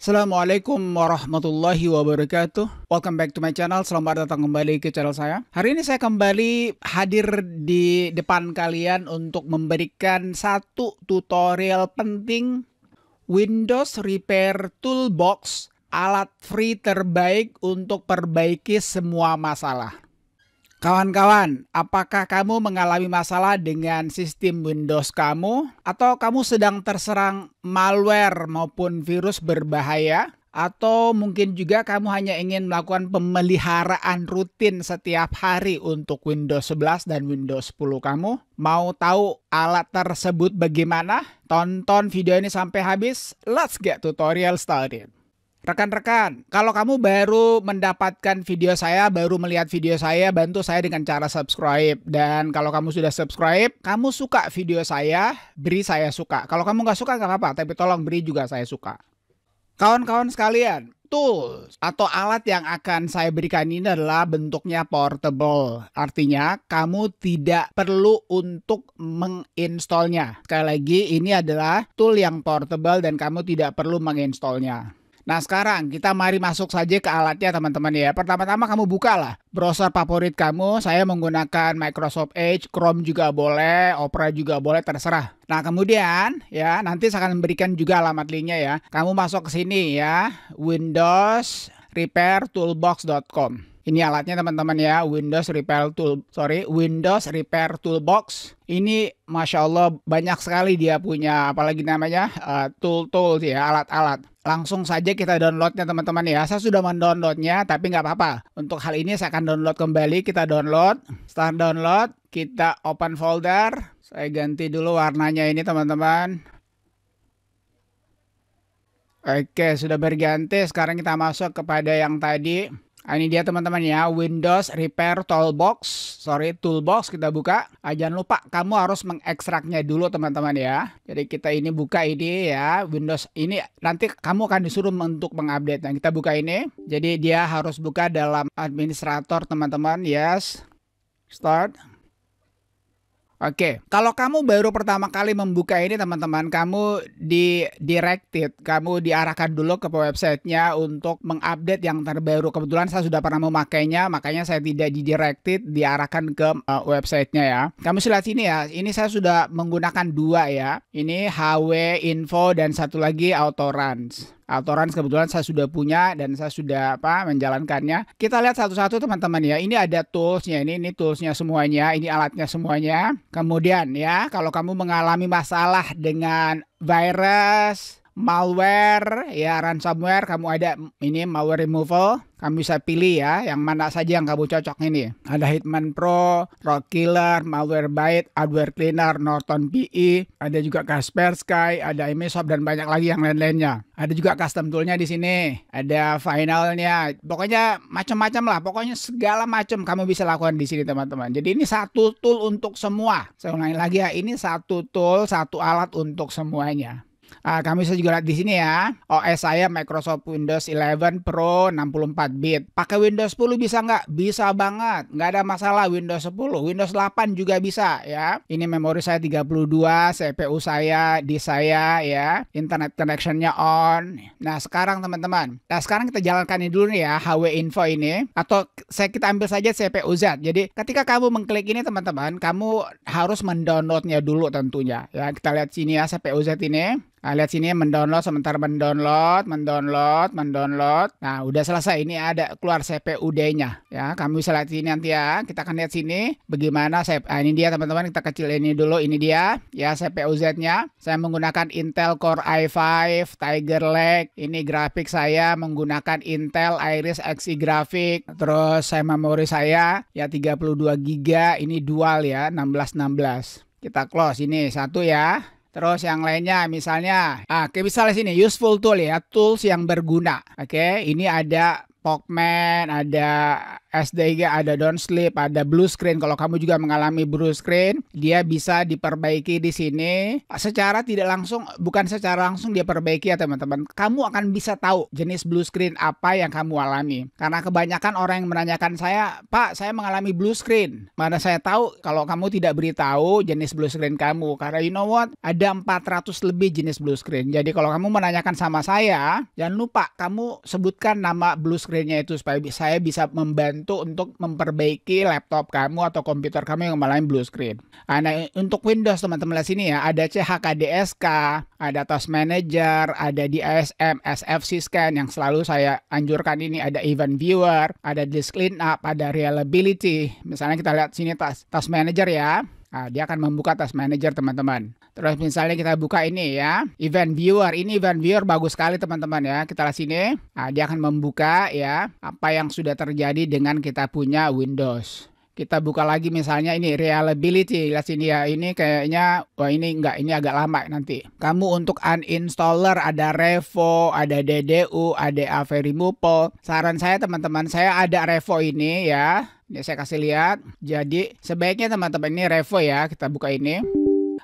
Assalamualaikum warahmatullahi wabarakatuh. Welcome back to my channel. Selamat datang kembali ke channel saya. Hari ini saya kembali hadir di depan kalian untuk memberikan satu tutorial penting Windows Repair Toolbox, alat free terbaik untuk perbaiki semua masalah. Kawan-kawan, apakah kamu mengalami masalah dengan sistem Windows kamu, atau kamu sedang terserang malware maupun virus berbahaya? Atau mungkin juga kamu hanya ingin melakukan pemeliharaan rutin setiap hari untuk Windows 11 dan Windows 10 kamu? Mau tahu alat tersebut bagaimana? Tonton video ini sampai habis. Let's get tutorial started. Rekan-rekan, kalau kamu baru mendapatkan video saya, baru melihat video saya, bantu saya dengan cara subscribe. Dan kalau kamu sudah subscribe, kamu suka video saya, beri saya suka. Kalau kamu nggak suka nggak apa-apa, tapi tolong beri juga saya suka. Kawan-kawan sekalian, tools atau alat yang akan saya berikan ini adalah bentuknya portable. Artinya kamu tidak perlu untuk menginstalnya. Sekali lagi ini adalah tool yang portable dan kamu tidak perlu menginstalnya. Nah sekarang kita mari masuk saja ke alatnya teman-teman ya. Pertama-tama kamu bukalah browser favorit kamu. Saya menggunakan Microsoft Edge, Chrome juga boleh, Opera juga boleh, terserah. Nah kemudian ya nanti saya akan memberikan juga alamat linknya ya. Kamu masuk ke sini ya, Windows Repair Toolbox.com. Ini alatnya teman-teman ya, Windows Repair Tool, sorry, Windows Repair Toolbox. Ini masya Allah banyak sekali dia punya, apalagi namanya uh, eh, tool-tool ya, alat-alat langsung saja kita downloadnya teman-teman ya. Saya sudah mendownloadnya tapi nggak apa-apa. Untuk hal ini saya akan download kembali. Kita download, Setelah download, kita open folder. Saya ganti dulu warnanya ini teman-teman. Oke, sudah berganti. Sekarang kita masuk kepada yang tadi. Ah, ini dia teman-teman ya, Windows Repair Toolbox, sorry Toolbox kita buka. Ah, jangan lupa kamu harus mengekstraknya dulu teman-teman ya. Jadi kita ini buka ini ya, Windows ini nanti kamu akan disuruh untuk mengupdate. Nah kita buka ini, jadi dia harus buka dalam administrator teman-teman, yes. Start. Oke, kalau kamu baru pertama kali membuka ini teman-teman, kamu di directed, kamu diarahkan dulu ke websitenya untuk mengupdate yang terbaru. Kebetulan saya sudah pernah memakainya, makanya saya tidak di directed, diarahkan ke uh, websitenya ya. Kamu lihat ini ya, ini saya sudah menggunakan dua ya. Ini HW Info dan satu lagi Autoruns aturan kebetulan saya sudah punya dan saya sudah apa menjalankannya. Kita lihat satu-satu teman-teman ya. Ini ada toolsnya ini, ini toolsnya semuanya, ini alatnya semuanya. Kemudian ya, kalau kamu mengalami masalah dengan virus, malware ya ransomware kamu ada ini malware removal kamu bisa pilih ya yang mana saja yang kamu cocok ini ada Hitman Pro, Rock Malware Malwarebyte, Adware Cleaner, Norton PE, ada juga Sky, ada Emisoft dan banyak lagi yang lain-lainnya. Ada juga custom toolnya di sini, ada finalnya, pokoknya macam-macam lah, pokoknya segala macam kamu bisa lakukan di sini teman-teman. Jadi ini satu tool untuk semua. Saya ulangi lagi ya, ini satu tool, satu alat untuk semuanya. Uh, ah, kami bisa juga lihat di sini ya. OS saya Microsoft Windows 11 Pro 64 bit. Pakai Windows 10 bisa nggak? Bisa banget. Nggak ada masalah Windows 10. Windows 8 juga bisa ya. Ini memori saya 32, CPU saya, di saya ya. Internet connectionnya on. Nah sekarang teman-teman. Nah sekarang kita jalankan ini dulu nih ya. HW Info ini. Atau saya kita ambil saja CPU Z. Jadi ketika kamu mengklik ini teman-teman. Kamu harus mendownloadnya dulu tentunya. Ya kita lihat sini ya CPU Z ini. Nah, lihat sini mendownload sementara mendownload, mendownload, mendownload. Nah, udah selesai ini ada keluar CPUD-nya ya. Kamu bisa lihat sini nanti ya. Kita akan lihat sini bagaimana CPU nah, ini dia teman-teman kita kecil ini dulu ini dia ya cpu nya Saya menggunakan Intel Core i5 Tiger Lake. Ini grafik saya menggunakan Intel Iris Xe grafik. Terus saya memori saya ya 32 GB ini dual ya 1616. Kita close ini satu ya. Terus yang lainnya misalnya, ah, kayak misalnya sini useful tool ya, tools yang berguna. Oke, okay? ini ada Pokemon, ada SDG ada down sleep, ada blue screen. Kalau kamu juga mengalami blue screen, dia bisa diperbaiki di sini. Secara tidak langsung, bukan secara langsung dia perbaiki ya teman-teman. Kamu akan bisa tahu jenis blue screen apa yang kamu alami. Karena kebanyakan orang yang menanyakan saya, Pak, saya mengalami blue screen. Mana saya tahu kalau kamu tidak beritahu jenis blue screen kamu. Karena you know what, ada 400 lebih jenis blue screen. Jadi kalau kamu menanyakan sama saya, jangan lupa kamu sebutkan nama blue screennya itu supaya saya bisa membantu membantu untuk memperbaiki laptop kamu atau komputer kamu yang mengalami blue screen. Ah, nah, untuk Windows teman-teman lihat sini ya, ada CHKDSK, ada Task Manager, ada DISM, SFC Scan yang selalu saya anjurkan ini, ada Event Viewer, ada Disk Cleanup, ada Reliability. Misalnya kita lihat sini Task, task Manager ya. Nah, dia akan membuka task manager teman-teman. Terus misalnya kita buka ini ya, event viewer. Ini event viewer bagus sekali teman-teman ya. Kita lihat sini. Nah, dia akan membuka ya apa yang sudah terjadi dengan kita punya Windows. Kita buka lagi misalnya ini reliability. Lihat sini ya, ini kayaknya wah ini enggak, ini agak lama nanti. Kamu untuk uninstaller ada Revo, ada DDU, ada Averimupo. Saran saya teman-teman, saya ada Revo ini ya Ya, saya kasih lihat. Jadi sebaiknya teman-teman ini Revo ya, kita buka ini.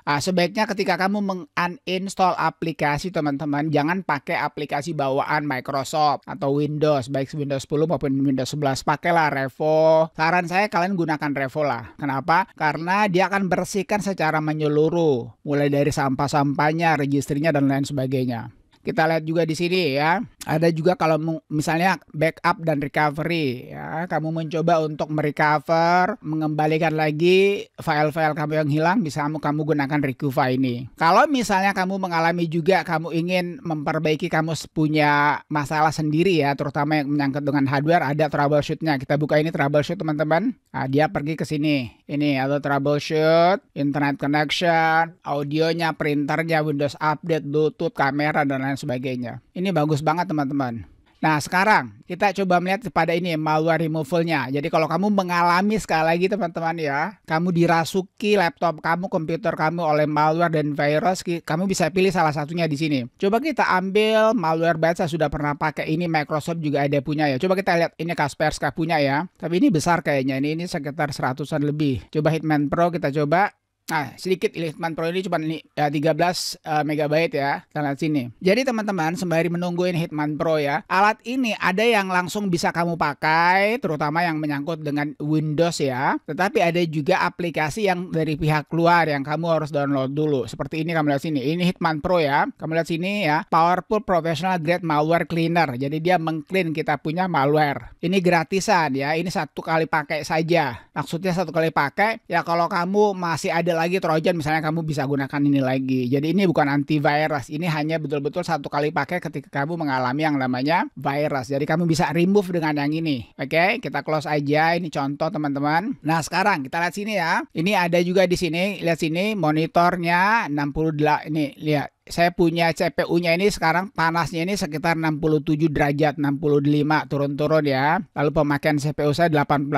Ah, sebaiknya ketika kamu menguninstall aplikasi teman-teman, jangan pakai aplikasi bawaan Microsoft atau Windows, baik Windows 10 maupun Windows 11. Pakailah Revo. Saran saya kalian gunakan Revo lah. Kenapa? Karena dia akan bersihkan secara menyeluruh, mulai dari sampah-sampahnya, registrinya dan lain sebagainya. Kita lihat juga di sini ya. Ada juga kalau misalnya backup dan recovery ya, kamu mencoba untuk merecover, mengembalikan lagi file-file kamu yang hilang bisa kamu kamu gunakan Recuva ini. Kalau misalnya kamu mengalami juga kamu ingin memperbaiki kamu punya masalah sendiri ya, terutama yang menyangkut dengan hardware ada troubleshootnya. Kita buka ini troubleshoot teman-teman. Nah, dia pergi ke sini. Ini ada troubleshoot, internet connection, audionya, printernya, Windows update, Bluetooth, kamera dan lain sebagainya. Ini bagus banget teman teman-teman. Nah sekarang kita coba melihat pada ini malware removalnya. Jadi kalau kamu mengalami sekali lagi teman-teman ya, kamu dirasuki laptop kamu, komputer kamu oleh malware dan virus, kamu bisa pilih salah satunya di sini. Coba kita ambil malware biasa sudah pernah pakai ini Microsoft juga ada punya ya. Coba kita lihat ini Kaspersky punya ya. Tapi ini besar kayaknya. Ini ini sekitar seratusan lebih. Coba Hitman Pro kita coba. Nah, sedikit Hitman Pro ini cuma ya, 13 uh, MB ya, lihat sini. Jadi teman-teman, sembari menungguin Hitman Pro ya, alat ini ada yang langsung bisa kamu pakai, terutama yang menyangkut dengan Windows ya. Tetapi ada juga aplikasi yang dari pihak luar yang kamu harus download dulu. Seperti ini kamu lihat sini, ini Hitman Pro ya. Kamu lihat sini ya, Powerful Professional Grade Malware Cleaner. Jadi dia mengclean kita punya malware. Ini gratisan ya, ini satu kali pakai saja. Maksudnya satu kali pakai, ya kalau kamu masih ada lagi Trojan misalnya kamu bisa gunakan ini lagi. Jadi ini bukan antivirus, ini hanya betul-betul satu kali pakai ketika kamu mengalami yang namanya virus. Jadi kamu bisa remove dengan yang ini. Oke, okay? kita close aja ini contoh teman-teman. Nah, sekarang kita lihat sini ya. Ini ada juga di sini, lihat sini monitornya 68 ini lihat saya punya CPU-nya ini sekarang panasnya ini sekitar 67 derajat 65 turun-turun ya. Lalu pemakaian CPU saya 18%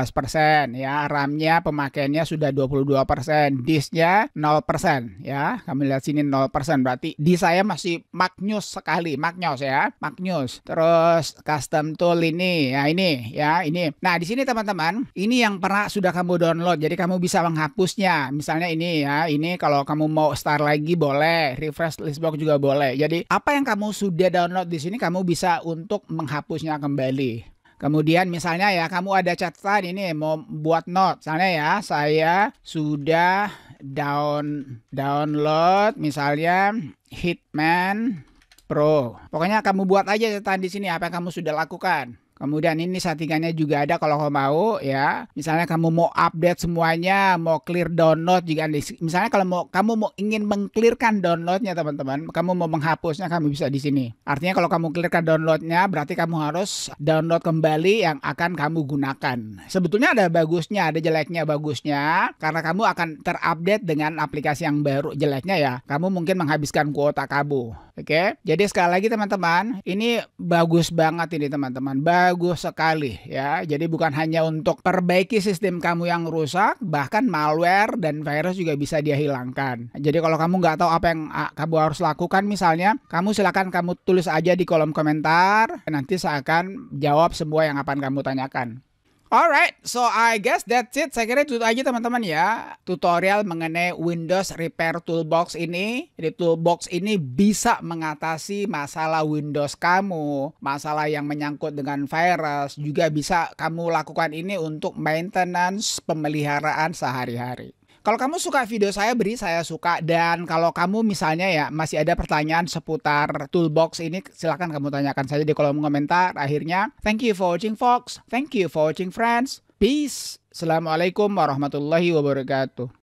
ya. RAM-nya pemakaiannya sudah 22%, disk-nya 0% ya. Kami lihat sini 0% berarti di saya masih Magnus sekali, Magnus ya, Magnus. Terus custom tool ini ya ini ya ini. Nah, di sini teman-teman, ini yang pernah sudah kamu download. Jadi kamu bisa menghapusnya. Misalnya ini ya, ini kalau kamu mau start lagi boleh, refresh list Facebook juga boleh. Jadi apa yang kamu sudah download di sini kamu bisa untuk menghapusnya kembali. Kemudian misalnya ya kamu ada catatan ini mau buat note. Misalnya ya saya sudah down download misalnya Hitman Pro. Pokoknya kamu buat aja catatan di sini apa yang kamu sudah lakukan. Kemudian ini settingannya juga ada kalau kamu mau ya. Misalnya kamu mau update semuanya, mau clear download juga misalnya kalau mau kamu mau ingin mengclearkan downloadnya teman-teman, kamu mau menghapusnya kamu bisa di sini. Artinya kalau kamu clearkan downloadnya berarti kamu harus download kembali yang akan kamu gunakan. Sebetulnya ada bagusnya, ada jeleknya bagusnya karena kamu akan terupdate dengan aplikasi yang baru jeleknya ya. Kamu mungkin menghabiskan kuota kamu. Oke, jadi sekali lagi teman-teman, ini bagus banget ini teman-teman, bagus sekali ya. Jadi bukan hanya untuk perbaiki sistem kamu yang rusak, bahkan malware dan virus juga bisa dia hilangkan. Jadi kalau kamu nggak tahu apa yang ah, kamu harus lakukan misalnya, kamu silakan kamu tulis aja di kolom komentar, nanti saya akan jawab semua yang akan kamu tanyakan. Alright, so I guess that's it. Saya kira itu aja teman-teman ya. Tutorial mengenai Windows Repair Toolbox ini. Jadi toolbox ini bisa mengatasi masalah Windows kamu. Masalah yang menyangkut dengan virus. Juga bisa kamu lakukan ini untuk maintenance pemeliharaan sehari-hari. Kalau kamu suka video saya beri saya suka dan kalau kamu misalnya ya masih ada pertanyaan seputar toolbox ini silahkan kamu tanyakan saja di kolom komentar. Akhirnya thank you for watching folks. thank you for watching friends. Peace. Assalamualaikum warahmatullahi wabarakatuh.